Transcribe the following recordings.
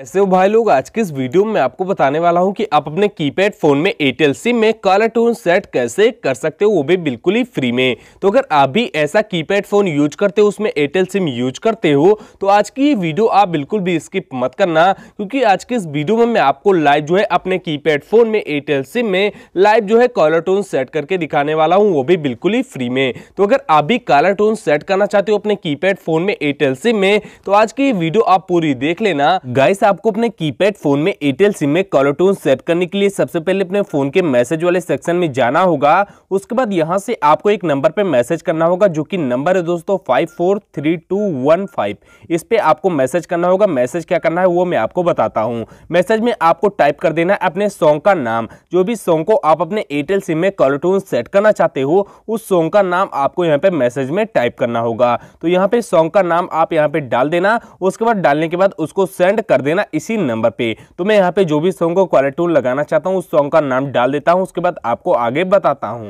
ऐसे भाई लोग आज के इस वीडियो में आपको बताने वाला हूं कि आप अपने कीपैड फोन में एयरटेल सिम में कॉलर टोन सेट कैसे कर सकते हो वो भी बिल्कुल ही फ्री में तो अगर आप भी ऐसा कीपैड फोन यूज करते हो उसमें एयरटेल सिम यूज करते हो तो आज की ये वीडियो आप बिल्कुल भी स्किप मत करना क्योंकि आज के इस वीडियो में मैं आपको लाइव जो है अपने की फोन में एयरटेल सिम में लाइव जो है कॉलर टोन सेट करके दिखाने वाला हूँ वो भी बिल्कुल ही फ्री में तो अगर आप भी कॉलर टोन सेट करना चाहते हो अपने कीपैड फोन में एयरटेल सिम में तो आज की वीडियो आप पूरी देख लेना गाय आपको अपने कीपैड फोन में एयरटेल सिम में कॉलर टून सेट करने के लिए सबसे पहले अपने फोन के मैसेज वाले सेक्शन में जाना होगा उसके बाद यहाँ से आपको एक नंबर पर मैसेज करना होगा जो कि नंबर है दोस्तों five four three two one five इस पर आपको मैसेज करना होगा मैसेज क्या करना है वो मैं आपको बताता हूँ मैसेज में आपको टाइप कर देना है अपने सॉन्ग का नाम जो भी सॉन्ग को आप अपने एयरटेल सिम में कॉलर टून सेट करना चाहते हो उस सॉन्ग का नाम आपको यहाँ पे मैसेज में टाइप करना होगा तो यहाँ पे सॉन्ग का नाम आप यहाँ पे डाल देना उसके बाद डालने के बाद उसको सेंड कर देना लगाना इसी नंबर पे तो मैं यहाँ पे जो भी सॉन्ग को क्वालिटी टूल लगाना चाहता हूँ उस सॉन्ग का नाम डाल देता हूँ उसके बाद आपको आगे बताता हूँ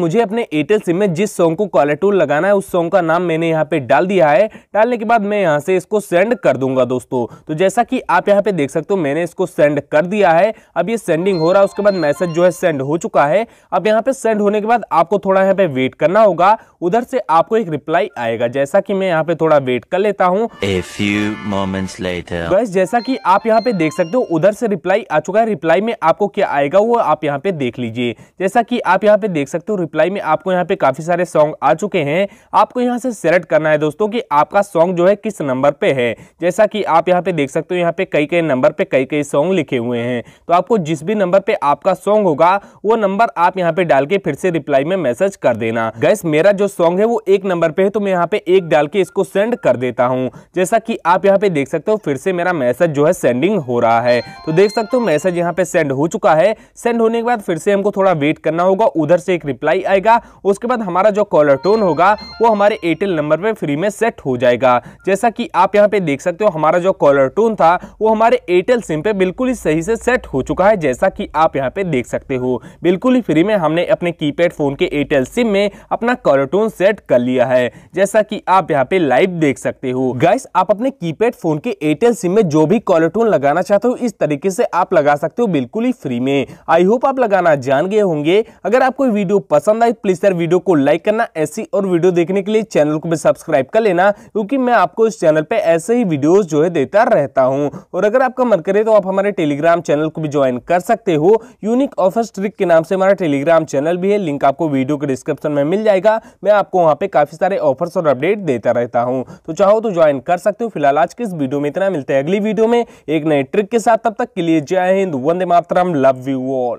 मुझे अपने एयरटेल सिम में जिस सॉन्ग को क्वालिटी टूल लगाना है उस सॉन्ग का नाम मैंने यहाँ पे डाल दिया है डालने के बाद मैं यहाँ से इसको सेंड कर दूंगा दोस्तों तो जैसा की आप यहाँ पे देख सकते हो मैंने इसको सेंड कर दिया है अब ये सेंडिंग हो रहा है उसके बाद मैसेज जो है सेंड हो चुका है अब यहाँ पे सेंड होने के बाद आपको थोड़ा यहाँ पे वेट करना होगा उधर से आपको एक रिप्लाई आएगा जैसा कि मैं यहाँ पे थोड़ा वेट कर लेता हूँ a few few moments later. Guys, जैसा कि आप यहाँ पे देख सकते हो उधर से रिप्लाई आ चुका है रिप्लाई में आपको क्या आएगा वो आप यहाँ पे देख लीजिए जैसा कि आप यहाँ पे देख सकते हो रिप्लाई में आपको यहाँ पे काफी सारे सॉन्ग आ चुके हैं आपको यहाँ से सेलेक्ट करना है दोस्तों कि आपका सॉन्ग जो है किस नंबर पे है जैसा कि आप यहाँ पे देख सकते हो यहाँ पे कई कई नंबर पे कई कई सॉन्ग लिखे हुए हैं तो आपको जिस भी नंबर पे आपका सॉन्ग होगा वो नंबर आप यहाँ पे डाल के फिर से रिप्लाई में मैसेज कर देना गैस मेरा जो सॉन्ग है वो एक नंबर पे है तो मैं यहाँ पे एक डाल के इसको सेंड कर देता हूँ जैसा कि आप यहाँ पे देख सकते हो फिर से मेरा मैसेज जो है सेंडिंग हो रहा है तो देख सकते हो मैसेज यहाँ पे सेंड हो चुका है सेंड होने के बाद फिर से हमको थोड़ा वेट करना होगा उधर से एक रिप्लाई आएगा उसके बाद हमारा जो कॉलर टोन होगा वो हमारे एयरटेल नंबर पर फ्री में सेट हो जाएगा जैसा कि आप यहाँ पे देख सकते हो हमारा जो कॉलर टोन था वो हमारे एयरटेल सिम पे बिल्कुल ही सही से सेट हो चुका है जैसा कि आप यहाँ पे देख सकते हो बिल्कुल ही फ्री में हमने अपने कीपैड फोन के एयरटेल सिम में अपना कॉलर टोन सेट कर लिया है जैसा कि आप यहाँ पे लाइव देख सकते हो गाइस आप अपने कीपैड फोन के एयरटेल सिम में जो भी कॉलर टोन लगाना चाहते हो इस तरीके से आप लगा सकते हो बिल्कुल ही फ्री में आई होप आप लगाना जान गए होंगे अगर आपको वीडियो पसंद आई प्लीज सर वीडियो को लाइक करना ऐसी और वीडियो देखने के लिए चैनल को भी सब्सक्राइब कर लेना क्योंकि मैं आपको इस चैनल पर ऐसे ही वीडियो जो है देता रहता हूँ और अगर आपका मन करे तो आप हमारे टेलीग्राम चैनल को भी ज्वाइन कर सकते हो यूनिक ऑफर ट्रिक के नाम से हमारा टेलीग्राम चैनल भी है लिंक आपको वीडियो के डिस्क्रिप्शन में मिल जाएगा मैं आपको वहाँ पे काफी सारे ऑफर्स और अपडेट देता रहता हूँ तो चाहो तो ज्वाइन कर सकते हो फिलहाल फिलहाल आज के इस वीडियो में इतना मिलते हैं अगली वीडियो में एक नए ट्रिक के साथ तब तक के लिए जय हिंद वंदे मातरम लव यू ऑल